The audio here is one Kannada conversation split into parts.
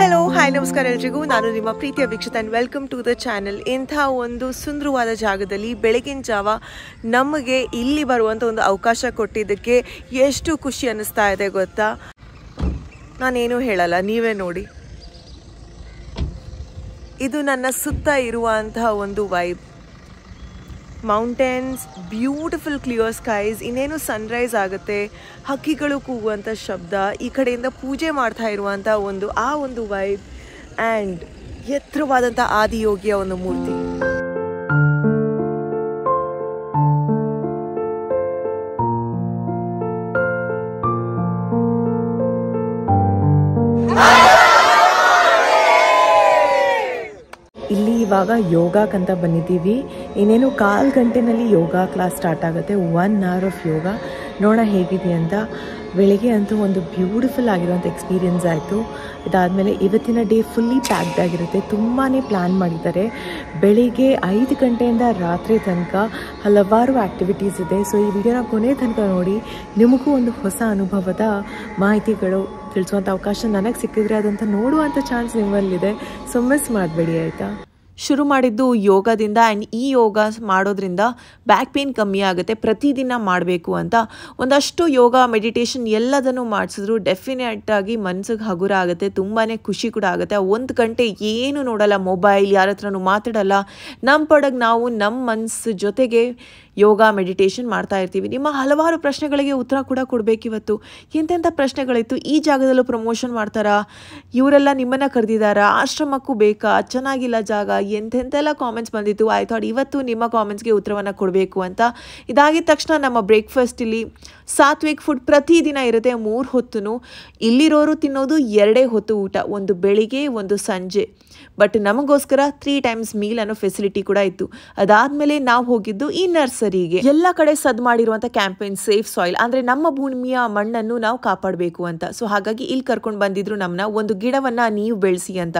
ಹಲೋ ಹಾಯ್ ನಮಸ್ಕಾರ ಎಲ್ರಿಗೂ ನಾನು ನಿಮ್ಮ ಪ್ರೀತಿಯ ವೀಕ್ಷಿತ and welcome to the channel ಇಂಥ ಒಂದು ಸುಂದರವಾದ ಜಾಗದಲ್ಲಿ ಬೆಳಗಿನ ಜಾವ ನಮಗೆ ಇಲ್ಲಿ ಬರುವಂಥ ಒಂದು ಅವಕಾಶ ಕೊಟ್ಟಿದ್ದಕ್ಕೆ ಎಷ್ಟು ಖುಷಿ ಅನ್ನಿಸ್ತಾ ಇದೆ ಗೊತ್ತಾ ನಾನೇನು ಹೇಳಲ್ಲ ನೀವೇ ನೋಡಿ ಇದು ನನ್ನ ಸುತ್ತ ಇರುವಂತಹ ಒಂದು vibe mountains beautiful clear skies ಇನ್ನೇನು ಸನ್ರೈಸ್ ಆಗುತ್ತೆ ಹಕ್ಕಿಗಳು ಕೂಗುವಂಥ ಶಬ್ದ ಈ ಕಡೆಯಿಂದ ಪೂಜೆ ಮಾಡ್ತಾ ಇರುವಂಥ ಒಂದು ಆ ಒಂದು ವೈಬ್ ಆ್ಯಂಡ್ ಎತ್ತರವಾದಂಥ ಆದಿಯೋಗಿಯ ಒಂದು ಮೂರ್ತಿ ಇವಾಗ ಯೋಗಕ್ಕಂತ ಬಂದಿದ್ದೀವಿ ಇನ್ನೇನು ಕಾಲು ಗಂಟೆನಲ್ಲಿ ಯೋಗ ಕ್ಲಾಸ್ ಸ್ಟಾರ್ಟ್ ಆಗುತ್ತೆ ಒನ್ ಅವರ್ ಆಫ್ ಯೋಗ ನೋಡೋಣ ಹೇಗಿದೆ ಅಂತ ಬೆಳಿಗ್ಗೆ ಅಂತೂ ಒಂದು ಬ್ಯೂಟಿಫುಲ್ ಆಗಿರೋಂಥ ಎಕ್ಸ್ಪೀರಿಯೆನ್ಸ್ ಆಯಿತು ಇದಾದಮೇಲೆ ಇವತ್ತಿನ ಡೇ ಫುಲ್ಲಿ ಪ್ಯಾಕ್ಡ್ ಆಗಿರುತ್ತೆ ತುಂಬಾ ಪ್ಲ್ಯಾನ್ ಮಾಡಿದ್ದಾರೆ ಬೆಳಿಗ್ಗೆ ಐದು ಗಂಟೆಯಿಂದ ರಾತ್ರಿ ತನಕ ಹಲವಾರು ಆ್ಯಕ್ಟಿವಿಟೀಸ್ ಇದೆ ಸೊ ಈ ವಿಡಿಯೋನ ಕೊನೆ ತನಕ ನೋಡಿ ನಿಮಗೂ ಒಂದು ಹೊಸ ಅನುಭವದ ಮಾಹಿತಿಗಳು ತಿಳಿಸುವಂಥ ಅವಕಾಶ ನನಗೆ ಸಿಕ್ಕಿದ್ರೆ ಅದಂತ ನೋಡುವಂಥ ಚಾನ್ಸ್ ನಿಮ್ಮಲ್ಲಿದೆ ಸೊ ಮಿಸ್ ಮಾಡಬೇಡಿ ಆಯಿತಾ ಶುರು ಮಾಡಿದ್ದು ಯೋಗದಿಂದ ಆ್ಯಂಡ್ ಈ ಯೋಗ ಮಾಡೋದ್ರಿಂದ ಬ್ಯಾಕ್ ಪೇನ್ ಕಮ್ಮಿ ಆಗುತ್ತೆ ಪ್ರತಿದಿನ ಮಾಡಬೇಕು ಅಂತ ಒಂದಷ್ಟು ಯೋಗ ಮೆಡಿಟೇಷನ್ ಎಲ್ಲದನ್ನು ಮಾಡಿಸಿದ್ರು ಡೆಫಿನೆಟಾಗಿ ಮನ್ಸಿಗೆ ಹಗುರ ಆಗುತ್ತೆ ತುಂಬಾ ಖುಷಿ ಕೂಡ ಆಗುತ್ತೆ ಒಂದು ಗಂಟೆ ಏನು ನೋಡಲ್ಲ ಮೊಬೈಲ್ ಯಾರ ಹತ್ರನೂ ಮಾತಾಡಲ್ಲ ನಮ್ಮ ಪಡಗೆ ನಾವು ನಮ್ಮ ಮನಸ್ಸು ಜೊತೆಗೆ ಯೋಗ ಮೆಡಿಟೇಷನ್ ಮಾಡ್ತಾ ಇರ್ತೀವಿ ನಿಮ್ಮ ಹಲವಾರು ಪ್ರಶ್ನೆಗಳಿಗೆ ಉತ್ತರ ಕೂಡ ಕೊಡಬೇಕಿವತ್ತು ಎಂತೆಂಥ ಪ್ರಶ್ನೆಗಳಿತ್ತು ಈ ಜಾಗದಲ್ಲೂ ಪ್ರಮೋಷನ್ ಮಾಡ್ತಾರಾ ಇವರೆಲ್ಲ ನಿಮ್ಮನ್ನು ಕರೆದಿದ್ದಾರಾ ಆಶ್ರಮಕ್ಕೂ ಬೇಕಾ ಚೆನ್ನಾಗಿಲ್ಲ ಜಾಗ ಎಂಥೆಂಥೆಲ್ಲ ಕಾಮೆಂಟ್ಸ್ ಬಂದಿತ್ತು ಐ ಥಾಟ್ ಇವತ್ತು ನಿಮ್ಮ ಕಾಮೆಂಟ್ಸ್ಗೆ ಉತ್ತರವನ್ನು ಕೊಡಬೇಕು ಅಂತ ಇದಾಗಿದ ತಕ್ಷಣ ನಮ್ಮ ಬ್ರೇಕ್ಫಾಸ್ಟ್ ಇಲ್ಲಿ ಸಾತ್ವಿಕ್ ಫುಡ್ ಪ್ರತಿದಿನ ಇರುತ್ತೆ ಮೂರು ಹೊತ್ತು ಇಲ್ಲಿರೋರು ತಿನ್ನೋದು ಎರಡೇ ಹೊತ್ತು ಊಟ ಒಂದು ಬೆಳಿಗ್ಗೆ ಒಂದು ಸಂಜೆ ಬಟ್ ನಮಗೋಸ್ಕರ ತ್ರೀ ಟೈಮ್ಸ್ ಮೀಲ್ ಅನ್ನೋ ಫೆಸಿಲಿಟಿ ಕೂಡ ಇತ್ತು ಅದಾದಮೇಲೆ ನಾವು ಹೋಗಿದ್ದು ಈ ನರ್ಸ್ ನರ್ಸರಿಗೆ ಎಲ್ಲ ಕಡೆ ಸದ್ ಮಾಡಿರುವಂತ ಕ್ಯಾಂಪೇನ್ ಸೇಫ್ ಸಾಯಿಲ್ ಅಂದ್ರೆ ನಮ್ಮ ಭೂಮಿಯ ಮಣ್ಣನ್ನು ನಾವು ಕಾಪಾಡಬೇಕು ಅಂತ ಸೊ ಹಾಗಾಗಿ ಇಲ್ಲಿ ಕರ್ಕೊಂಡು ಬಂದಿದ್ರು ನಮ್ಮನ್ನ ಒಂದು ಗಿಡವನ್ನ ನೀವು ಬೆಳೆಸಿ ಅಂತ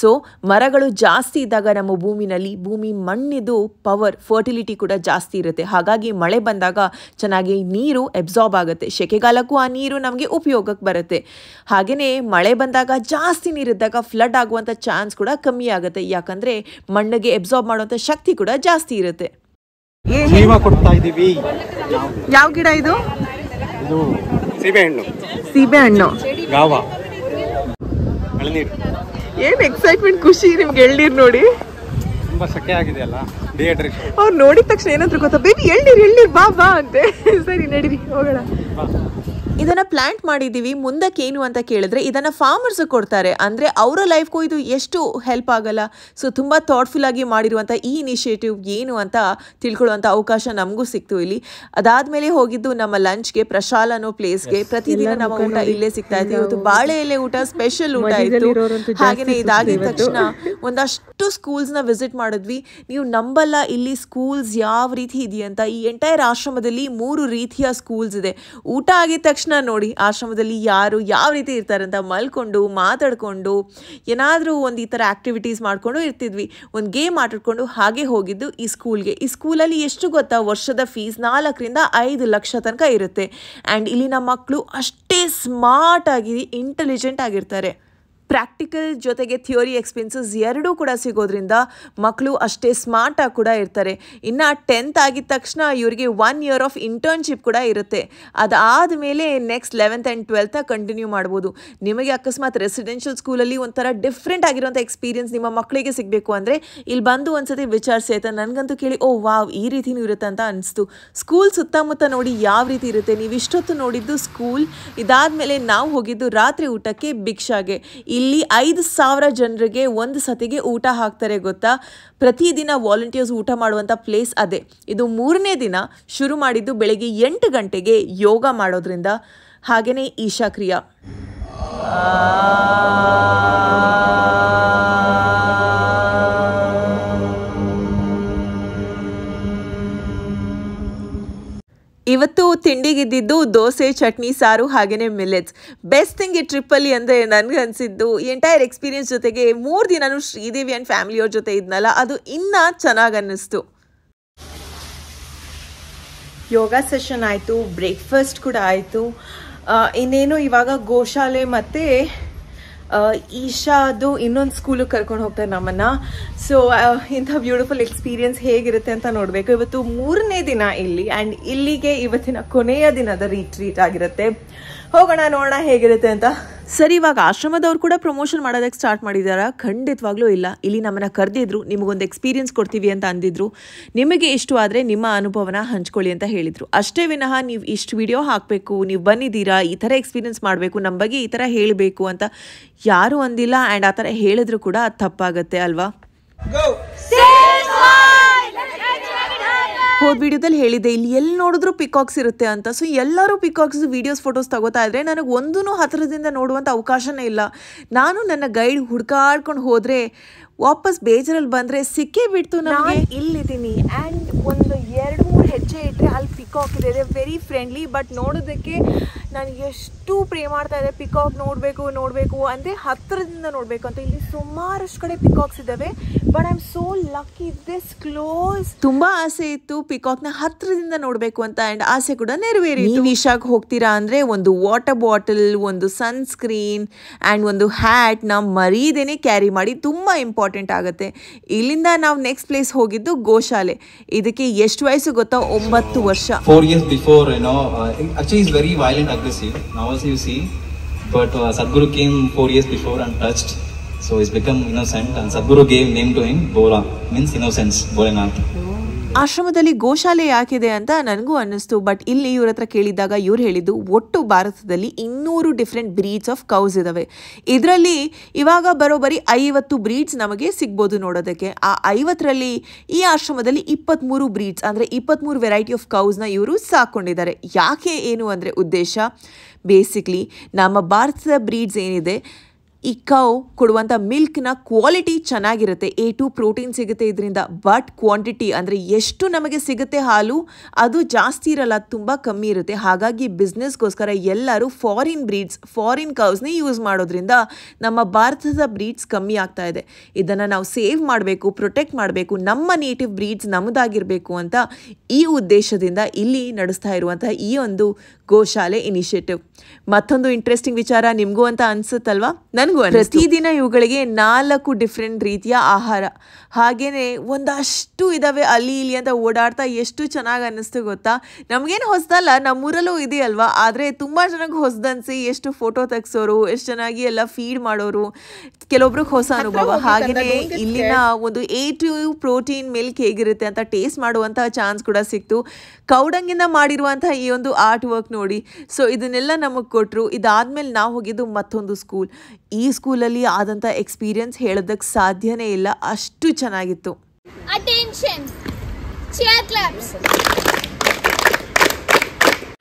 ಸೊ ಮರಗಳು ಜಾಸ್ತಿ ಇದ್ದಾಗ ನಮ್ಮ ಭೂಮಿನಲ್ಲಿ ಭೂಮಿ ಮಣ್ಣಿದು ಪವರ್ ಫರ್ಟಿಲಿಟಿ ಕೂಡ ಜಾಸ್ತಿ ಇರುತ್ತೆ ಹಾಗಾಗಿ ಮಳೆ ಬಂದಾಗ ಚೆನ್ನಾಗಿ ನೀರು ಎಬ್ಸಾರ್ಬ್ ಆಗುತ್ತೆ ಶೆಕೆಗಾಲಕ್ಕೂ ಆ ನೀರು ನಮಗೆ ಉಪಯೋಗಕ್ಕೆ ಬರುತ್ತೆ ಹಾಗೆಯೇ ಮಳೆ ಬಂದಾಗ ಜಾಸ್ತಿ ನೀರಿದ್ದಾಗ ಫ್ಲಡ್ ಆಗುವಂಥ ಚಾನ್ಸ್ ಕೂಡ ಕಮ್ಮಿ ಆಗುತ್ತೆ ಯಾಕಂದರೆ ಮಣ್ಣಿಗೆ ಎಬ್ಸಾರ್ಬ್ ಮಾಡುವಂಥ ಶಕ್ತಿ ಕೂಡ ಜಾಸ್ತಿ ಇರುತ್ತೆ ಜೀವ ಕೊಡ್ತಾ ಇದೀವಿ ಯಾವ ಗಿಡ ಇದು ಇದು ಹಣ್ಣು ಸೀಬೆ ಗಾವ ಎಳನೀರು ಏನ್ ಎಕ್ಸೈಟ್ಮೆಂಟ್ ಖುಷಿ ನಿಮ್ಗೆ ಎಳ್ನೀರ್ ನೋಡಿ ತುಂಬಾ ಸೆಕೆ ಆಗಿದೆ ಅಲ್ಲ ಡಿಹೈಡ್ರೇಷನ್ ಅವ್ರು ನೋಡಿದ ತಕ್ಷಣ ಏನಂತ ಗೊತ್ತಾ ಬೇಬಿ ಎಳ್ನೀರ್ ಎಳ್ನೀರ್ ಬಾ ಬಾ ಅಂತೆ ಸರಿ ನಡೀರಿ ಹೋಗೋಣ ಇದನ್ನ ಪ್ಲಾಂಟ್ ಮುಂದಕ್ಕೆ ಏನು ಅಂತ ಕೇಳಿದ್ರೆ ಇದನ್ನ ಫಾರ್ಮರ್ಸ್ ಕೊಡ್ತಾರೆ ಅಂದ್ರೆ ಅವರ ಲೈಫ್ಗೂ ಇದು ಎಷ್ಟು ಹೆಲ್ಪ್ ಆಗಲ್ಲ ಸೊ ತುಂಬಾ ಥಾಟ್ಫುಲ್ ಆಗಿ ಮಾಡಿರುವಂತಹ ಈ ಇನಿಷಿಯೇಟಿವ್ ಏನು ಅಂತ ತಿಳ್ಕೊಳ್ಳುವಂತ ಅವಕಾಶ ನಮಗೂ ಸಿಕ್ತು ಇಲ್ಲಿ ಅದಾದ್ಮೇಲೆ ಹೋಗಿದ್ದು ನಮ್ಮ ಲಂಚ್ಗೆ ಪ್ರಶಾಲ್ ಅನ್ನೋ ಪ್ಲೇಸ್ಗೆ ಪ್ರತಿದಿನ ನಮ್ಮ ಊಟ ಇಲ್ಲೇ ಸಿಗ್ತಾ ಇತ್ತು ಇವತ್ತು ಬಾಳೆ ಎಲೆ ಊಟ ಸ್ಪೆಷಲ್ ಊಟ ಇತ್ತು ಹಾಗೇನೆ ಇದಾಗಿದ ತಕ್ಷಣ ಒಂದಷ್ಟು ಸ್ಕೂಲ್ಸ್ ನ ವಿಸಿಟ್ ಮಾಡಿದ್ವಿ ನೀವು ನಂಬಲ್ಲ ಇಲ್ಲಿ ಸ್ಕೂಲ್ಸ್ ಯಾವ ರೀತಿ ಇದೆಯಂತ ಈ ಎಂಟೈರ್ ಆಶ್ರಮದಲ್ಲಿ ಮೂರು ರೀತಿಯ ಸ್ಕೂಲ್ಸ್ ಇದೆ ಊಟ ಆಗಿದ ತಕ್ಷಣ ತಕ್ಷಣ ನೋಡಿ ಆಶ್ರಮದಲ್ಲಿ ಯಾರು ಯಾವ ರೀತಿ ಇರ್ತಾರೆ ಅಂತ ಮಲ್ಕೊಂಡು ಮಾತಾಡಿಕೊಂಡು ಏನಾದರೂ ಒಂದು ಈ ಥರ ಆ್ಯಕ್ಟಿವಿಟೀಸ್ ಮಾಡಿಕೊಂಡು ಇರ್ತಿದ್ವಿ ಒಂದು ಗೇಮ್ ಆಟಾಡ್ಕೊಂಡು ಹಾಗೆ ಹೋಗಿದ್ದು ಈ ಸ್ಕೂಲ್ಗೆ ಈ ಸ್ಕೂಲಲ್ಲಿ ಎಷ್ಟು ಗೊತ್ತಾ ವರ್ಷದ ಫೀಸ್ ನಾಲ್ಕರಿಂದ ಐದು ಲಕ್ಷ ತನಕ ಇರುತ್ತೆ ಆ್ಯಂಡ್ ಇಲ್ಲಿನ ಮಕ್ಕಳು ಅಷ್ಟೇ ಸ್ಮಾರ್ಟ್ ಆಗಿ ಇಂಟೆಲಿಜೆಂಟ್ ಆಗಿರ್ತಾರೆ ಪ್ರಾಕ್ಟಿಕಲ್ ಜೊತೆಗೆ ಥಿಯೋರಿ ಎಕ್ಸ್ಪೆನ್ಸಸ್ ಎರಡೂ ಕೂಡ ಸಿಗೋದ್ರಿಂದ ಮಕ್ಕಳು ಅಷ್ಟೇ ಸ್ಮಾರ್ಟಾಗಿ ಕೂಡ ಇರ್ತಾರೆ ಇನ್ನು ಟೆಂತ್ ಆಗಿದ ತಕ್ಷಣ ಇವರಿಗೆ ಒನ್ ಇಯರ್ ಆಫ್ ಇಂಟರ್ನ್ಶಿಪ್ ಕೂಡ ಇರುತ್ತೆ ಅದಾದ ಮೇಲೆ next eleventh and twelfth continue ಮಾಡ್ಬೋದು ನಿಮಗೆ ಅಕಸ್ಮಾತ್ ರೆಸಿಡೆನ್ಷಿಯಲ್ ಸ್ಕೂಲಲ್ಲಿ ಒಂಥರ ಡಿಫ್ರೆಂಟ್ ಆಗಿರೋಂಥ ಎಕ್ಸ್ಪೀರಿಯನ್ಸ್ ನಿಮ್ಮ ಮಕ್ಕಳಿಗೆ ಸಿಗಬೇಕು ಅಂದರೆ ಇಲ್ಲಿ ಬಂದು ಸತಿ ವಿಚಾರಿಸಿ ಆಯ್ತಾ ನನಗಂತೂ ಕೇಳಿ ಓ ವಾವ್ ಈ ರೀತಿಯೂ ಇರುತ್ತೆ ಅಂತ ಅನಿಸ್ತು ಸ್ಕೂಲ್ ಸುತ್ತಮುತ್ತ ನೋಡಿ ಯಾವ ರೀತಿ ಇರುತ್ತೆ ನೀವು ಇಷ್ಟೊತ್ತು ನೋಡಿದ್ದು ಸ್ಕೂಲ್ ಇದಾದ ಮೇಲೆ ನಾವು ಹೋಗಿದ್ದು ರಾತ್ರಿ ಊಟಕ್ಕೆ ಭಿಕ್ಷಾಗೆ ಇಲ್ಲಿ ಐದು ಸಾವಿರ ಜನರಿಗೆ ಒಂದು ಸತಿಗೆ ಊಟ ಹಾಕ್ತಾರೆ ಗೊತ್ತಾ ಪ್ರತಿದಿನ ವಾಲಂಟಿಯರ್ಸ್ ಊಟ ಮಾಡುವಂಥ ಪ್ಲೇಸ್ ಅದೇ ಇದು ಮೂರನೇ ದಿನ ಶುರು ಮಾಡಿದ್ದು ಬೆಳಗ್ಗೆ ಎಂಟು ಗಂಟೆಗೆ ಯೋಗ ಮಾಡೋದ್ರಿಂದ ಹಾಗೆಯೇ ಈಶಾ ಕ್ರಿಯಾ ಇದ್ದಿದ್ದು ದೋಸೆ ಚಟ್ನಿ ಸಾರು ಹಾಗೆಯೇ ಮಿಲೆಟ್ಸ್ ಬೆಸ್ಟ್ ಥಿಂಗ್ ಈ ಟ್ರಿಪ್ಪಲ್ಲಿ ಅಂದರೆ ನನಗೆ ಅನಿಸಿದ್ದು ಎಂಟೈರ್ ಎಕ್ಸ್ಪೀರಿಯನ್ಸ್ ಜೊತೆಗೆ ಮೂರು ದಿನನೂ ಶ್ರೀದೇವಿ ಆ್ಯಂಡ್ ಫ್ಯಾಮಿಲಿಯವ್ರ ಜೊತೆ ಇದ್ನಲ್ಲ ಅದು ಇನ್ನೂ ಚೆನ್ನಾಗಿ ಅನ್ನಿಸ್ತು ಯೋಗ ಸೆಷನ್ ಆಯಿತು ಬ್ರೇಕ್ಫಾಸ್ಟ್ ಕೂಡ ಆಯಿತು ಇನ್ನೇನು ಇವಾಗ ಗೋಶಾಲೆ ಮತ್ತು ಈಶಾದು ಇನ್ನೊಂದು ಸ್ಕೂಲಿಗೆ ಕರ್ಕೊಂಡು ಹೋಗ್ತಾರೆ ನಮ್ಮನ್ನ ಸೊ ಇಂಥ ಬ್ಯೂಟಿಫುಲ್ ಎಕ್ಸ್ಪೀರಿಯನ್ಸ್ ಹೇಗಿರುತ್ತೆ ಅಂತ ನೋಡಬೇಕು ಇವತ್ತು ಮೂರನೇ ದಿನ ಇಲ್ಲಿ ಅಂಡ್ ಇಲ್ಲಿಗೆ ಇವತ್ತಿನ ಕೊನೆಯ ದಿನದ ರಿಟ್ರೀಟ್ ಆಗಿರುತ್ತೆ ಹೋಗೋಣ ನೋಡೋಣ ಹೇಗಿರುತ್ತೆ ಅಂತ ಸರಿ ಇವಾಗ ಆಶ್ರಮದವ್ರು ಕೂಡ ಪ್ರಮೋಷನ್ ಮಾಡೋದಕ್ಕೆ ಸ್ಟಾರ್ಟ್ ಮಾಡಿದಾರ ಖಂಡಿತವಾಗ್ಲೂ ಇಲ್ಲ ಇಲ್ಲಿ ನಮ್ಮನ್ನು ಕರೆದಿದ್ರು ನಿಮಗೊಂದು ಎಕ್ಸ್ಪೀರಿಯನ್ಸ್ ಕೊಡ್ತೀವಿ ಅಂತ ಅಂದಿದ್ರು ನಿಮಗೆ ಆದರೆ ನಿಮ್ಮ ಅನುಭವನ ಹಂಚ್ಕೊಳ್ಳಿ ಅಂತ ಹೇಳಿದರು ಅಷ್ಟೇ ವಿನಃ ನೀವು ಇಷ್ಟು ವಿಡಿಯೋ ಹಾಕಬೇಕು ನೀವು ಬಂದಿದ್ದೀರಾ ಈ ಥರ ಎಕ್ಸ್ಪೀರಿಯನ್ಸ್ ಮಾಡಬೇಕು ನಮ್ಮ ಬಗ್ಗೆ ಈ ಥರ ಹೇಳಬೇಕು ಅಂತ ಯಾರೂ ಅಂದಿಲ್ಲ ಆ್ಯಂಡ್ ಆ ಥರ ಹೇಳಿದ್ರು ಕೂಡ ಅದು ತಪ್ಪಾಗುತ್ತೆ ಅಲ್ವಾ ಹೋದ ವಿಡಿಯೋದಲ್ಲಿ ಹೇಳಿದೆ ಇಲ್ಲಿ ಎಲ್ಲಿ ನೋಡಿದ್ರು ಪಿಕಾಕ್ಸ್ ಇರುತ್ತೆ ಅಂತ ಸೊ ಎಲ್ಲರೂ ಪಿಕಾಕ್ಸ್ ವೀಡಿಯೋಸ್ ಫೋಟೋಸ್ ತಗೋತಾ ಇದ್ರೆ ನನಗೆ ಒಂದೂ ಹತ್ತಿರದಿಂದ ನೋಡುವಂಥ ಅವಕಾಶನೇ ಇಲ್ಲ ನಾನು ನನ್ನ ಗೈಡ್ ಹುಡ್ಕಾಡ್ಕೊಂಡು ಹೋದರೆ ವಾಪಸ್ ಬೇಜರಲ್ಲಿ ಬಂದರೆ ಸಿಕ್ಕೇ ಬಿಡ್ತು ನಾನು ಇಲ್ಲಿದ್ದೀನಿ ಆ್ಯಂಡ್ ಒಂದು ಇದೆ ವೆರಿ ಫ್ರೆಂಡ್ಲಿ ಬಟ್ ನೋಡೋದಕ್ಕೆ ನಾನು ಎಷ್ಟು ಪ್ರೇ ಮಾಡ್ತಾ ಇದೆ ಪಿಕಾಕ್ ನೋಡಬೇಕು ನೋಡಬೇಕು ಅಂದರೆ ಹತ್ತಿರದಿಂದ ನೋಡಬೇಕು ಅಂತ ಇಲ್ಲಿ ಸುಮಾರಷ್ಟು ಕಡೆ ಪಿಕಾಕ್ಸ್ ಇದ್ದಾವೆ but I am so lucky this close ತುಂಬ ಆಸೆ ಇತ್ತು ಪಿಕಾಕ್ನ ಹತ್ತಿರದಿಂದ ನೋಡಬೇಕು ಅಂತ ಆ್ಯಂಡ್ ಆಸೆ ಕೂಡ ನೆರವೇರಿತು ವಿಶಾಗ್ ಹೋಗ್ತೀರಾ ಅಂದರೆ ಒಂದು ವಾಟರ್ ಬಾಟಲ್ ಒಂದು ಸನ್ಸ್ಕ್ರೀನ್ ಆ್ಯಂಡ್ ಒಂದು ಹ್ಯಾಟ್ ನಾವು ಮರೀದೇನೆ ಕ್ಯಾರಿ ಮಾಡಿ ತುಂಬ ಇಂಪಾರ್ಟೆಂಟ್ ಆಗುತ್ತೆ ಇಲ್ಲಿಂದ ನಾವು ನೆಕ್ಸ್ಟ್ ಪ್ಲೇಸ್ ಹೋಗಿದ್ದು ಗೋಶಾಲೆ ಇದಕ್ಕೆ ಎಷ್ಟು ವಯಸ್ಸು ಗೊತ್ತಾ ಒಂಬತ್ತು ವರ್ಷ years before, you know, uh, actually he's very violent aggressive. Now as you see, but uh, Sadhguru came four years before and touched. So he's become innocent and Sadhguru gave name to him, Bola, means innocence, Bolenath. ಆಶ್ರಮದಲ್ಲಿ ಗೋಶಾಲೆ ಯಾಕಿದೆ ಅಂತ ನನಗೂ ಅನ್ನಿಸ್ತು ಬಟ್ ಇಲ್ಲಿ ಇವ್ರ ಹತ್ರ ಕೇಳಿದಾಗ ಇವ್ರು ಹೇಳಿದ್ದು ಒಟ್ಟು ಭಾರತದಲ್ಲಿ ಇನ್ನೂರು ಡಿಫ್ರೆಂಟ್ ಬ್ರೀಡ್ಸ್ ಆಫ್ ಕೌಸ್ ಇದ್ದಾವೆ ಇದರಲ್ಲಿ ಇವಾಗ ಬರೋಬ್ಬರಿ ಐವತ್ತು ಬ್ರೀಡ್ಸ್ ನಮಗೆ ಸಿಗ್ಬೋದು ನೋಡೋದಕ್ಕೆ ಆ ಐವತ್ತರಲ್ಲಿ ಈ ಆಶ್ರಮದಲ್ಲಿ ಇಪ್ಪತ್ತ್ಮೂರು ಬ್ರೀಡ್ಸ್ ಅಂದರೆ ಇಪ್ಪತ್ತ್ಮೂರು ವೆರೈಟಿ ಆಫ್ ಕೌಸ್ನ ಇವರು ಸಾಕೊಂಡಿದ್ದಾರೆ ಯಾಕೆ ಏನು ಅಂದರೆ ಉದ್ದೇಶ ಬೇಸಿಕ್ಲಿ ನಮ್ಮ ಭಾರತದ ಬ್ರೀಡ್ಸ್ ಏನಿದೆ ಈ ಕೌ ಕೊಡುವಂಥ ಮಿಲ್ಕ್ನ ಕ್ವಾಲಿಟಿ ಚೆನ್ನಾಗಿರುತ್ತೆ ಎ ಟು ಪ್ರೋಟೀನ್ ಸಿಗುತ್ತೆ ಇದರಿಂದ ಬಟ್ ಕ್ವಾಂಟಿಟಿ ಅಂದರೆ ಎಷ್ಟು ನಮಗೆ ಸಿಗುತ್ತೆ ಹಾಲು ಅದು ಜಾಸ್ತಿ ಇರಲ್ಲ ತುಂಬ ಕಮ್ಮಿ ಇರುತ್ತೆ ಹಾಗಾಗಿ ಬಿಸ್ನೆಸ್ಗೋಸ್ಕರ ಎಲ್ಲರೂ ಫಾರಿನ್ ಬ್ರೀಡ್ಸ್ ಫಾರಿನ್ ಕೌಸ್ನೇ ಯೂಸ್ ಮಾಡೋದ್ರಿಂದ ನಮ್ಮ ಭಾರತದ ಬ್ರೀಡ್ಸ್ ಕಮ್ಮಿ ಆಗ್ತಾ ಇದೆ ಇದನ್ನು ನಾವು ಸೇವ್ ಮಾಡಬೇಕು ಪ್ರೊಟೆಕ್ಟ್ ಮಾಡಬೇಕು ನಮ್ಮ ನೇಟಿವ್ ಬ್ರೀಡ್ಸ್ ನಮ್ಮದಾಗಿರಬೇಕು ಅಂತ ಈ ಉದ್ದೇಶದಿಂದ ಇಲ್ಲಿ ನಡೆಸ್ತಾ ಇರುವಂತಹ ಈ ಒಂದು ಗೋಶಾಲೆ ಇನಿಷಿಯೇಟಿವ್ ಮತ್ತೊಂದು ಇಂಟ್ರೆಸ್ಟಿಂಗ್ ವಿಚಾರ ನಿಮಗೂ ಅಂತ ಅನ್ಸುತ್ತಲ್ವಾ ನಾನು ಪ್ರತಿದಿನ ಇವುಗಳಿಗೆ ನಾಲ್ಕು ಡಿಫ್ರೆಂಟ್ ರೀತಿಯ ಆಹಾರ ಹಾಗೇನೆ ಒಂದಷ್ಟು ಇದಾವೆ ಅಲ್ಲಿ ಇಲ್ಲಿ ಅಂತ ಓಡಾಡ್ತಾ ಎಷ್ಟು ಚೆನ್ನಾಗಿ ಅನ್ನಿಸ್ತು ಗೊತ್ತಾ ನಮಗೇನು ಹೊಸದಲ್ಲ ನಮ್ಮೂರಲ್ಲೂ ಇದೆಯಲ್ವಾ ಆದರೆ ತುಂಬ ಜನಕ್ಕೆ ಹೊಸದನ್ಸಿ ಎಷ್ಟು ಫೋಟೋ ತೆಗ್ಸೋರು ಎಷ್ಟು ಚೆನ್ನಾಗಿ ಎಲ್ಲ ಫೀಡ್ ಮಾಡೋರು ಕೆಲವೊಬ್ರಿಗೆ ಹೊಸ ಅನುಭವ ಹಾಗೆಯೇ ಇಲ್ಲಿನ ಒಂದು ಎ ಟು ಪ್ರೋಟೀನ್ ಮಿಲ್ಕ್ ಹೇಗಿರುತ್ತೆ ಅಂತ ಟೇಸ್ಟ್ ಮಾಡುವಂತಹ ಚಾನ್ಸ್ ಕೂಡ ಸಿಕ್ತು ಕೌಡಂಗಿಂದ ಮಾಡಿರುವಂತಹ ಈ ಒಂದು ಆರ್ಟ್ ವರ್ಕ್ ನೋಡಿ ಸೊ ಇದನ್ನೆಲ್ಲ ನಮಗೆ ಕೊಟ್ಟರು ಇದಾದ್ಮೇಲೆ ನಾವು ಹೋಗಿದ್ದು ಮತ್ತೊಂದು ಸ್ಕೂಲ್ ಈ ಸ್ಕೂಲಲ್ಲಿ ಆದಂಥ ಎಕ್ಸ್ಪೀರಿಯನ್ಸ್ ಹೇಳೋದಕ್ಕೆ ಸಾಧ್ಯನೇ ಇಲ್ಲ ಅಷ್ಟು ಚೆನ್ನಾಗಿತ್ತು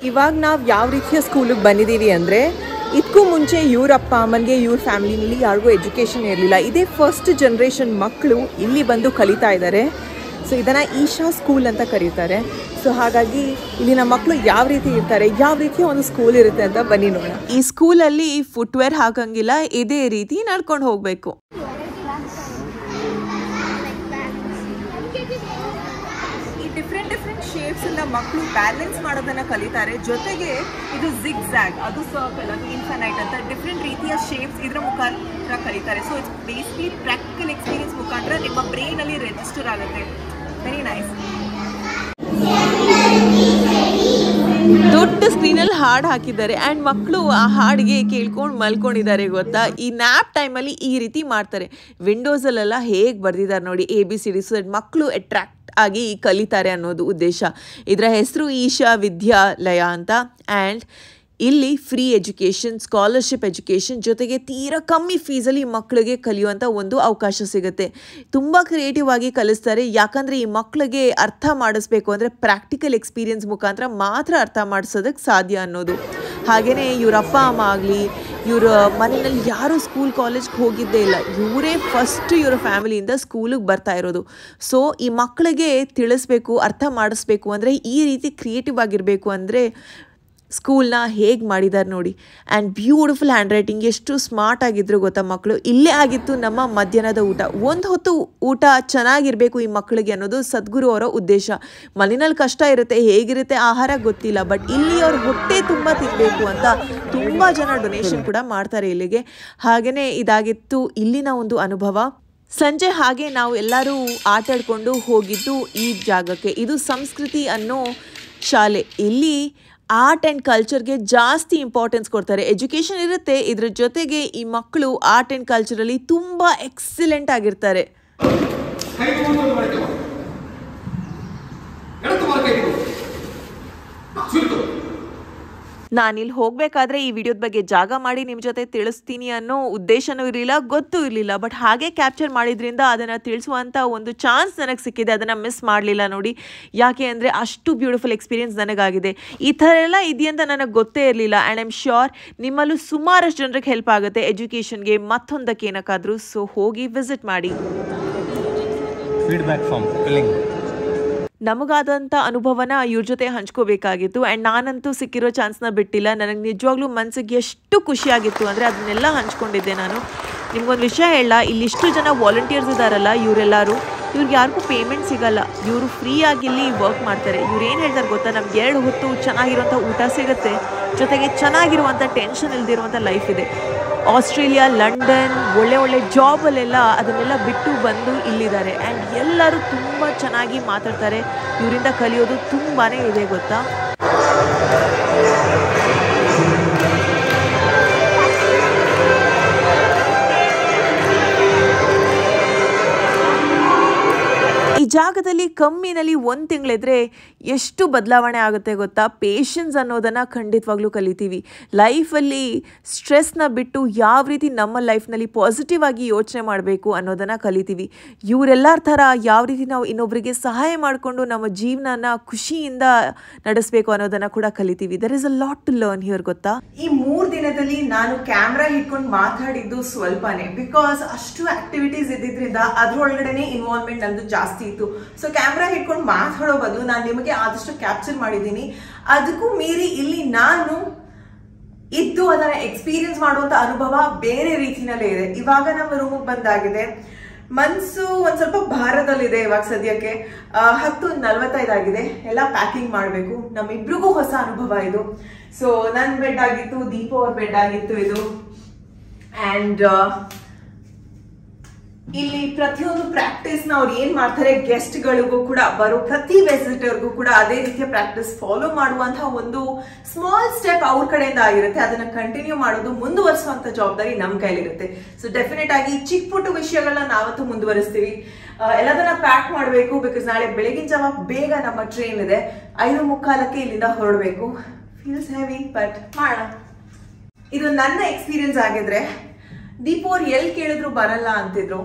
ಇವಾಗ ನಾವು ಯಾವ ರೀತಿಯ ಸ್ಕೂಲಿಗೆ ಬಂದಿದ್ದೀವಿ ಅಂದರೆ ಇದಕ್ಕೂ ಮುಂಚೆ ಇವ್ರ ಅಪ್ಪ ಅಮ್ಮನಿಗೆ ಇವ್ರ ಫ್ಯಾಮಿಲಿನಲ್ಲಿ ಯಾರಿಗೂ ಎಜುಕೇಷನ್ ಇರಲಿಲ್ಲ ಇದೇ ಫಸ್ಟ್ ಜನ್ರೇಷನ್ ಮಕ್ಕಳು ಇಲ್ಲಿ ಬಂದು ಕಲಿತಾ ಇದ್ದಾರೆ ಸೊ ಇದನ್ನು ಈಶಾ ಸ್ಕೂಲ್ ಅಂತ ಕರೀತಾರೆ ಸೊ ಹಾಗಾಗಿ ಇಲ್ಲಿನ ಮಕ್ಕಳು ಯಾವ ರೀತಿ ಇರ್ತಾರೆ ಯಾವ ರೀತಿ ಒಂದು ಸ್ಕೂಲ್ ಇರುತ್ತೆ ಅಂತ ಬನ್ನಿ ನೋಡೋಣ ಈ ಸ್ಕೂಲಲ್ಲಿ ಫುಟ್ವೇರ್ ಹಾಕಂಗಿಲ್ಲ ಇದೇ ರೀತಿ ನಡ್ಕೊಂಡು ಹೋಗಬೇಕು ಡಿಫ್ರೆಂಟ್ ಡಿಫ್ರೆಂಟ್ ಶೇಪ್ಸ್ ಇಂದ ಮಕ್ಕಳು ಬ್ಯಾಲೆನ್ಸ್ ಮಾಡೋದನ್ನ ಕಲಿತಾರೆ ಜೊತೆಗೆ ಇದು ಜಿಗ್ ಜಾಗ್ ಅದು ಸರ್ಕಲ್ ಅದು ಇನ್ಫನೈಟ್ ಅಂತ ಡಿಫ್ರೆಂಟ್ ರೀತಿಯ ಶೇಪ್ಸ್ ಇದ್ರ ಮುಖಾಂತರ ಕಲಿತಾರೆ so it's basically practical experience ಮುಖಾಂತರ ನಿಮ್ಮ ಅಲ್ಲಿ ರಿಜಿಸ್ಟರ್ ಆಗುತ್ತೆ ವೆರಿ ನೈಸ್ ದೊಡ್ಡ ಸ್ಕ್ರೀನಲ್ಲಿ ಹಾಡು ಹಾಕಿದ್ದಾರೆ ಆ್ಯಂಡ್ ಮಕ್ಕಳು ಆ ಹಾಡಿಗೆ ಕೇಳ್ಕೊಂಡು ಮಲ್ಕೊಂಡಿದ್ದಾರೆ ಗೊತ್ತಾ ಈ ನ್ಯಾಪ್ ಟೈಮಲ್ಲಿ ಈ ರೀತಿ ಮಾಡ್ತಾರೆ ವಿಂಡೋಸಲ್ಲೆಲ್ಲ ಹೇಗೆ ಬರೆದಿದ್ದಾರೆ ನೋಡಿ A B C D so ಮಕ್ಕಳು ಅಟ್ರಾಕ್ಟ್ ಆಗಿ ಕಲಿತಾರೆ ಅನ್ನೋದು ಉದ್ದೇಶ ಇದರ ಹೆಸರು ಈಶಾ ವಿದ್ಯಾಲಯ ಅಂತ ಆ್ಯಂಡ್ ಇಲ್ಲಿ ಫ್ರೀ ಎಜುಕೇಷನ್ ಸ್ಕಾಲರ್ಶಿಪ್ ಎಜುಕೇಷನ್ ಜೊತೆಗೆ ತೀರಾ ಕಮ್ಮಿ ಫೀಸಲ್ಲಿ ಈ ಮಕ್ಕಳಿಗೆ ಕಲಿಯುವಂಥ ಒಂದು ಅವಕಾಶ ಸಿಗುತ್ತೆ ತುಂಬ ಕ್ರಿಯೇಟಿವ್ ಆಗಿ ಕಲಿಸ್ತಾರೆ ಯಾಕಂದರೆ ಈ ಮಕ್ಕಳಿಗೆ ಅರ್ಥ ಮಾಡಿಸ್ಬೇಕು ಅಂದರೆ ಪ್ರಾಕ್ಟಿಕಲ್ ಎಕ್ಸ್ಪೀರಿಯನ್ಸ್ ಮುಖಾಂತರ ಮಾತ್ರ ಅರ್ಥ ಮಾಡಿಸೋದಕ್ಕೆ ಸಾಧ್ಯ ಅನ್ನೋದು ಹಾಗೆಯೇ ಇವ್ರ ಅಪ್ಪ ಅಮ್ಮ ಆಗಲಿ ಇವರು ಮನೆಯಲ್ಲಿ ಯಾರೂ ಸ್ಕೂಲ್ ಕಾಲೇಜ್ಗೆ ಹೋಗಿದ್ದೇ ಇಲ್ಲ ಇವರೇ ಫಸ್ಟ್ ಇವರ ಫ್ಯಾಮಿಲಿಯಿಂದ ಸ್ಕೂಲಿಗೆ ಬರ್ತಾ ಇರೋದು ಸೊ ಈ ಮಕ್ಕಳಿಗೆ ತಿಳಿಸ್ಬೇಕು ಅರ್ಥ ಮಾಡಿಸ್ಬೇಕು ಅಂದರೆ ಈ ರೀತಿ ಕ್ರಿಯೇಟಿವ್ ಆಗಿರಬೇಕು ಅಂದರೆ ಸ್ಕೂಲ್ನ ಹೇಗೆ ಮಾಡಿದ್ದಾರೆ ನೋಡಿ ಆ್ಯಂಡ್ ಬ್ಯೂಟಿಫುಲ್ ಹ್ಯಾಂಡ್ ರೈಟಿಂಗ್ ಎಷ್ಟು ಸ್ಮಾರ್ಟ್ ಆಗಿದ್ರು ಗೊತ್ತಾ ಮಕ್ಕಳು ಇಲ್ಲೇ ಆಗಿತ್ತು ನಮ್ಮ ಮಧ್ಯಾಹ್ನದ ಊಟ ಒಂದು ಹೊತ್ತು ಊಟ ಚೆನ್ನಾಗಿರಬೇಕು ಈ ಮಕ್ಕಳಿಗೆ ಅನ್ನೋದು ಸದ್ಗುರು ಅವರ ಉದ್ದೇಶ ಮನೆಯಲ್ಲಿ ಕಷ್ಟ ಇರುತ್ತೆ ಹೇಗಿರುತ್ತೆ ಆಹಾರ ಗೊತ್ತಿಲ್ಲ ಬಟ್ ಇಲ್ಲಿ ಅವ್ರ ಹೊಟ್ಟೆ ತುಂಬ ತಿನ್ನಬೇಕು ಅಂತ ತುಂಬ ಜನ ಡೊನೇಷನ್ ಕೂಡ ಮಾಡ್ತಾರೆ ಇಲ್ಲಿಗೆ ಹಾಗೆಯೇ ಇದಾಗಿತ್ತು ಇಲ್ಲಿನ ಒಂದು ಅನುಭವ ಸಂಜೆ ಹಾಗೆ ನಾವು ಎಲ್ಲರೂ ಆಟಾಡಿಕೊಂಡು ಹೋಗಿದ್ದು ಈ ಜಾಗಕ್ಕೆ ಇದು ಸಂಸ್ಕೃತಿ ಅನ್ನೋ ಶಾಲೆ ಇಲ್ಲಿ ಆರ್ಟ್ ಆ್ಯಂಡ್ ಕಲ್ಚರ್ಗೆ ಜಾಸ್ತಿ ಇಂಪಾರ್ಟೆನ್ಸ್ ಕೊಡ್ತಾರೆ ಎಜುಕೇಷನ್ ಇರುತ್ತೆ ಇದರ ಜೊತೆಗೆ ಈ ಮಕ್ಕಳು ಆರ್ಟ್ ಆ್ಯಂಡ್ ಕಲ್ಚರಲ್ಲಿ ತುಂಬ ಎಕ್ಸಲೆಂಟ್ ಆಗಿರ್ತಾರೆ ನಾನಿಲ್ಲಿ ಹೋಗಬೇಕಾದ್ರೆ ಈ ವಿಡಿಯೋದ ಬಗ್ಗೆ ಜಾಗ ಮಾಡಿ ನಿಮ್ಮ ಜೊತೆ ತಿಳಿಸ್ತೀನಿ ಅನ್ನೋ ಉದ್ದೇಶನೂ ಇರಲಿಲ್ಲ ಗೊತ್ತೂ ಇರಲಿಲ್ಲ ಬಟ್ ಹಾಗೆ ಕ್ಯಾಪ್ಚರ್ ಮಾಡಿದ್ರಿಂದ ಅದನ್ನು ತಿಳಿಸುವಂಥ ಒಂದು ಚಾನ್ಸ್ ನನಗೆ ಸಿಕ್ಕಿದೆ ಅದನ್ನು ಮಿಸ್ ಮಾಡಲಿಲ್ಲ ನೋಡಿ ಯಾಕೆ ಅಂದರೆ ಅಷ್ಟು ಬ್ಯೂಟಿಫುಲ್ ಎಕ್ಸ್ಪೀರಿಯೆನ್ಸ್ ನನಗಾಗಿದೆ ಈ ಥರ ಎಲ್ಲ ಇದೆಯಂತ ನನಗೆ ಗೊತ್ತೇ ಇರಲಿಲ್ಲ ಆ್ಯಂಡ್ ಐಮ್ ಶ್ಯೂರ್ ನಿಮ್ಮಲ್ಲೂ ಸುಮಾರಷ್ಟು ಜನರಿಗೆ ಹೆಲ್ಪ್ ಆಗುತ್ತೆ ಎಜುಕೇಷನ್ಗೆ ಮತ್ತೊಂದಕ್ಕೆ ಏನಕ್ಕಾದರೂ ಸೊ ಹೋಗಿ ವಿಸಿಟ್ ಮಾಡಿ ಫೀಡ್ಬ್ಯಾಕ್ ಫಾರ್ಮ್ ನಮಗಾದಂಥ ಅನುಭವನ ಇವ್ರ ಜೊತೆ ಹಂಚ್ಕೋಬೇಕಾಗಿತ್ತು ಆ್ಯಂಡ್ ನಾನಂತೂ ಸಿಕ್ಕಿರೋ ಚಾನ್ಸ್ನ ಬಿಟ್ಟಿಲ್ಲ ನನಗೆ ನಿಜವಾಗ್ಲೂ ಮನಸ್ಸಿಗೆ ಎಷ್ಟು ಖುಷಿಯಾಗಿತ್ತು ಅಂದರೆ ಅದನ್ನೆಲ್ಲ ಹಂಚ್ಕೊಂಡಿದ್ದೆ ನಾನು ನಿಮ್ಗೊಂದು ವಿಷಯ ಹೇಳ ಇಷ್ಟು ಜನ ವಾಲಂಟಿಯರ್ಸ್ ಇದ್ದಾರಲ್ಲ ಇವರೆಲ್ಲರೂ ಇವ್ರಿಗೆ ಯಾರಿಗೂ ಪೇಮೆಂಟ್ ಸಿಗಲ್ಲ ಇವರು ಫ್ರೀ ಇಲ್ಲಿ ವರ್ಕ್ ಮಾಡ್ತಾರೆ ಇವ್ರು ಏನು ಹೇಳ್ತಾರೆ ಗೊತ್ತಾ ನಮ್ಗೆ ಎರಡು ಹೊತ್ತು ಚೆನ್ನಾಗಿರುವಂಥ ಊಟ ಸಿಗುತ್ತೆ ಜೊತೆಗೆ ಚೆನ್ನಾಗಿರುವಂಥ ಟೆನ್ಷನ್ ಇಲ್ದಿರುವಂಥ ಲೈಫ್ ಇದೆ ಆಸ್ಟ್ರೇಲಿಯಾ ಲಂಡನ್ ಒಳ್ಳೆ ಒಳ್ಳೆ ಜಾಬಲ್ಲೆಲ್ಲ ಅದನ್ನೆಲ್ಲ ಬಿಟ್ಟು ಬಂದು ಇಲ್ಲಿದ್ದಾರೆ ಆ್ಯಂಡ್ ಎಲ್ಲರೂ ತುಂಬ ಚೆನ್ನಾಗಿ ಮಾತಾಡ್ತಾರೆ ಇವರಿಂದ ಕಲಿಯೋದು ತುಂಬಾ ಇದೆ ಗೊತ್ತಾ ಜಾಗದಲ್ಲಿ ಕಮ್ಮಿನಲ್ಲಿ ಒಂದು ತಿಂಗಳಿದ್ರೆ ಎಷ್ಟು ಬದಲಾವಣೆ ಆಗುತ್ತೆ ಗೊತ್ತಾ ಪೇಷನ್ಸ್ ಅನ್ನೋದನ್ನು ಖಂಡಿತವಾಗ್ಲೂ ಕಲಿತೀವಿ ಲೈಫಲ್ಲಿ ಸ್ಟ್ರೆಸ್ನ ಬಿಟ್ಟು ಯಾವ ರೀತಿ ನಮ್ಮ ಲೈಫ್ನಲ್ಲಿ ಪಾಸಿಟಿವ್ ಆಗಿ ಯೋಚನೆ ಮಾಡಬೇಕು ಅನ್ನೋದನ್ನು ಕಲಿತೀವಿ ಇವರೆಲ್ಲರ ಥರ ಯಾವ ರೀತಿ ನಾವು ಇನ್ನೊಬ್ಬರಿಗೆ ಸಹಾಯ ಮಾಡಿಕೊಂಡು ನಮ್ಮ ಜೀವನನ ಖುಷಿಯಿಂದ ನಡೆಸಬೇಕು ಅನ್ನೋದನ್ನು ಕೂಡ ಕಲಿತೀವಿ there is a lot to learn here ಗೊತ್ತಾ ಈ ಮೂರು ದಿನದಲ್ಲಿ ನಾನು ಕ್ಯಾಮ್ರಾ ಹಿಡ್ಕೊಂಡು ಮಾತಾಡಿದ್ದು ಸ್ವಲ್ಪನೇ ಬಿಕಾಸ್ ಅಷ್ಟು ಆಕ್ಟಿವಿಟೀಸ್ ಇದ್ದಿದ್ರಿಂದ ಅದ್ರೊಳಗಡೆ ಇನ್ವಾಲ್ವ್ಮೆಂಟ್ ನಂದು ಜಾಸ್ತಿ ಇತ್ತು ಇತ್ತು ಸೊ ಕ್ಯಾಮ್ರಾ ಹಿಡ್ಕೊಂಡು ಮಾತಾಡೋ ಬದಲು ನಾನು ನಿಮಗೆ ಆದಷ್ಟು ಕ್ಯಾಪ್ಚರ್ ಮಾಡಿದ್ದೀನಿ ಅದಕ್ಕೂ ಮೀರಿ ಇಲ್ಲಿ ನಾನು ಇದ್ದು ಅದನ್ನ ಎಕ್ಸ್ಪೀರಿಯನ್ಸ್ ಮಾಡುವಂತ ಅನುಭವ ಬೇರೆ ರೀತಿನಲ್ಲೇ ಇದೆ ಇವಾಗ ನಮ್ಮ ರೂಮಿಗೆ ಬಂದಾಗಿದೆ ಮನ್ಸು ಒಂದ್ ಸ್ವಲ್ಪ ಭಾರದಲ್ಲಿದೆ ಇವಾಗ ಸದ್ಯಕ್ಕೆ ಹತ್ತು ನಲ್ವತ್ತೈದಾಗಿದೆ ಎಲ್ಲ ಪ್ಯಾಕಿಂಗ್ ಮಾಡಬೇಕು ನಮ್ಮಿಬ್ರಿಗೂ ಹೊಸ ಅನುಭವ ಇದು ಸೊ ನನ್ನ ಬೆಡ್ ಆಗಿತ್ತು ದೀಪ ಅವ್ರ ಬೆಡ್ ಆಗಿತ್ತು ಇದು ಆ್ಯಂಡ್ ಇಲ್ಲಿ ಪ್ರತಿಯೊಂದು ಪ್ರಾಕ್ಟೀಸ್ ನ ಅವ್ರು ಏನ್ ಮಾಡ್ತಾರೆ ಗೆಸ್ಟ್ ಗಳಿಗೂ ಕೂಡ ಬರೋ ಪ್ರತಿ ವೆಸಿಟರ್ಗೂ ಕೂಡ ಅದೇ ರೀತಿಯ ಪ್ರಾಕ್ಟೀಸ್ ಫಾಲೋ ಮಾಡುವಂತಹ ಒಂದು ಸ್ಮಾಲ್ ಸ್ಟೆಪ್ ಅವ್ರ ಕಡೆಯಿಂದ ಆಗಿರುತ್ತೆ ಅದನ್ನ ಕಂಟಿನ್ಯೂ ಮಾಡೋದು ಮುಂದುವರಿಸುವಂತ ಜವಾಬ್ದಾರಿ ನಮ್ ಕೈಲಿರುತ್ತೆ ಸೊ ಡೆಫಿನೆಟ್ ಆಗಿ ಚಿಕ್ಕ ಪುಟ್ಟ ವಿಷಯಗಳನ್ನ ನಾವತ್ತು ಮುಂದುವರಿಸ್ತೀವಿ ಎಲ್ಲದನ್ನ ಪ್ಯಾಕ್ ಮಾಡಬೇಕು ಬಿಕಾಸ್ ನಾಳೆ ಬೆಳಗಿನ ಜಾವ ಬೇಗ ನಮ್ಮ ಟ್ರೈನ್ ಇದೆ ಐದು ಮುಕ್ಕಾಲಕ್ಕೆ ಇಲ್ಲಿಂದ ಹೊರಡಬೇಕು ಫೀಲ್ಸ್ ಹೆವಿ ಬಟ್ ಮಾಡ ಇದು ನನ್ನ ಎಕ್ಸ್ಪೀರಿಯನ್ಸ್ ಆಗಿದ್ರೆ ದೀಪೋರ್ ಅವ್ರು ಎಲ್ಲಿ ಕೇಳಿದ್ರು ಬರಲ್ಲ ಅಂತಿದ್ರು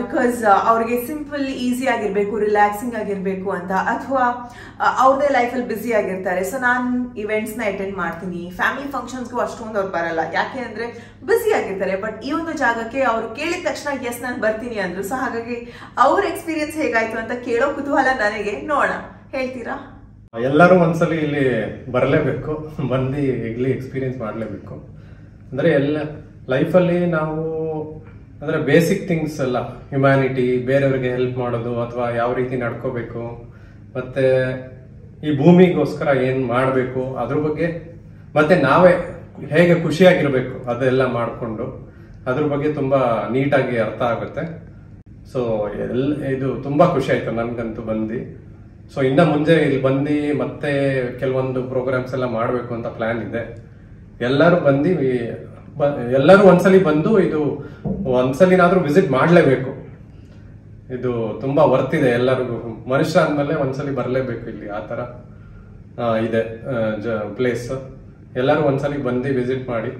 ಬಿಕಾಸ್ ಅವ್ರಿಗೆ ಸಿಂಪಲ್ ಈಸಿ ಆಗಿರ್ಬೇಕು ರಿಲ್ಯಾಕ್ಸಿಂಗ್ ಆಗಿರ್ಬೇಕು ಅಂತ ಅಥವಾ ಅವ್ರದೇ ಲೈಫಲ್ಲಿ ಬ್ಯುಸಿ ಆಗಿರ್ತಾರೆ ಸೊ ನಾನು ಇವೆಂಟ್ಸ್ನ ಅಟೆಂಡ್ ಮಾಡ್ತೀನಿ ಫ್ಯಾಮಿಲಿ ಫಂಕ್ಷನ್ಸ್ಗೂ ಅಷ್ಟೊಂದು ಅವ್ರು ಬರಲ್ಲ ಯಾಕೆ ಅಂದರೆ ಬ್ಯುಸಿ ಆಗಿರ್ತಾರೆ ಬಟ್ ಈ ಒಂದು ಜಾಗಕ್ಕೆ ಅವ್ರು ಕೇಳಿದ ತಕ್ಷಣ ಎಸ್ ನಾನು ಬರ್ತೀನಿ ಅಂದರು ಸೊ ಹಾಗಾಗಿ ಅವ್ರ ಎಕ್ಸ್ಪೀರಿಯನ್ಸ್ ಹೇಗಾಯಿತು ಅಂತ ಕೇಳೋ ಕುತೂಹಲ ನನಗೆ ನೋಡೋಣ ಹೇಳ್ತೀರಾ ಎಲ್ಲರೂ ಒಂದ್ಸಲಿ ಇಲ್ಲಿ ಬರಲೇಬೇಕು ಬಂದು ಇಲ್ಲಿ ಎಕ್ಸ್ಪೀರಿಯನ್ಸ್ ಮಾಡಲೇಬೇಕು ಅಂದರೆ ಎಲ್ಲ ಲೈಫಲ್ಲಿ ನಾವು ಅಂದರೆ ಬೇಸಿಕ್ ಥಿಂಗ್ಸ್ ಎಲ್ಲ ಹ್ಯುಮ್ಯಾನಿಟಿ ಬೇರೆಯವ್ರಿಗೆ ಹೆಲ್ಪ್ ಮಾಡೋದು ಅಥವಾ ಯಾವ ರೀತಿ ನಡ್ಕೋಬೇಕು ಮತ್ತು ಈ ಭೂಮಿಗೋಸ್ಕರ ಏನು ಮಾಡಬೇಕು ಅದ್ರ ಬಗ್ಗೆ ಮತ್ತೆ ನಾವೇ ಹೇಗೆ ಖುಷಿಯಾಗಿರಬೇಕು ಅದೆಲ್ಲ ಮಾಡಿಕೊಂಡು ಅದ್ರ ಬಗ್ಗೆ ತುಂಬ ನೀಟಾಗಿ ಅರ್ಥ ಆಗುತ್ತೆ ಸೊ ಎಲ್ ಇದು ತುಂಬ ಖುಷಿ ಆಯಿತು ನನಗಂತೂ ಬಂದು ಸೊ ಇನ್ನು ಮುಂದೆ ಇಲ್ಲಿ ಬಂದು ಮತ್ತೆ ಕೆಲವೊಂದು ಪ್ರೋಗ್ರಾಮ್ಸ್ ಎಲ್ಲ ಮಾಡಬೇಕು ಅಂತ ಪ್ಲ್ಯಾನ್ ಇದೆ ಎಲ್ಲರೂ ಬಂದು ಎಲ್ಲರೂ ಒಂದ್ಸಲಿ ಬಂದು ಇದು ಒಂದ್ಸಲಿನಾದ್ರೂ ವಿಸಿಟ್ ಮಾಡಲೇಬೇಕು ಇದು ತುಂಬಾ ವರ್ತ್ ಇದೆ ಎಲ್ಲರಿಗೂ ಮನುಷ್ಯ ಅಂದಮೇಲೆ ಒಂದ್ಸಲಿ ಬರಲೇಬೇಕು ಇಲ್ಲಿ ಆ ಇದೆ ಪ್ಲೇಸ್ ಎಲ್ಲರೂ ಒಂದ್ಸಲಿ ಬಂದು ವಿಸಿಟ್ ಮಾಡಿ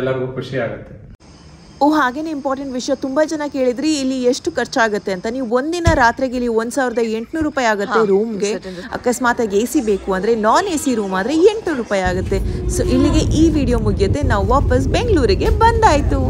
ಎಲ್ಲರಿಗೂ ಖುಷಿ ಆಗುತ್ತೆ ಓಹ್ ಹಾಗೇನೆ ಇಂಪಾರ್ಟೆಂಟ್ ವಿಷಯ ತುಂಬ ಜನ ಕೇಳಿದ್ರಿ ಇಲ್ಲಿ ಎಷ್ಟು ಖರ್ಚಾಗುತ್ತೆ ಅಂತ ನೀವು ಒಂದಿನ ರಾತ್ರಿಗೆ ಇಲ್ಲಿ ಒಂದು ಸಾವಿರದ ಎಂಟುನೂರು ರೂಪಾಯಿ ಆಗುತ್ತೆ ರೂಮ್ಗೆ ಅಕಸ್ಮಾತ್ ಆಗಿ ಎ ಸಿ ಬೇಕು ಅಂದ್ರೆ ನಾನ್ ಎ ಸಿ ರೂಮ್ ಆದ್ರೆ ಎಂಟುನೂರು ರೂಪಾಯಿ ಆಗುತ್ತೆ ಸೊ ಇಲ್ಲಿಗೆ ಈ ವಿಡಿಯೋ ಮುಗಿಯುತ್ತೆ ನಾವು ವಾಪಸ್ ಬೆಂಗಳೂರಿಗೆ ಬಂದಾಯ್ತು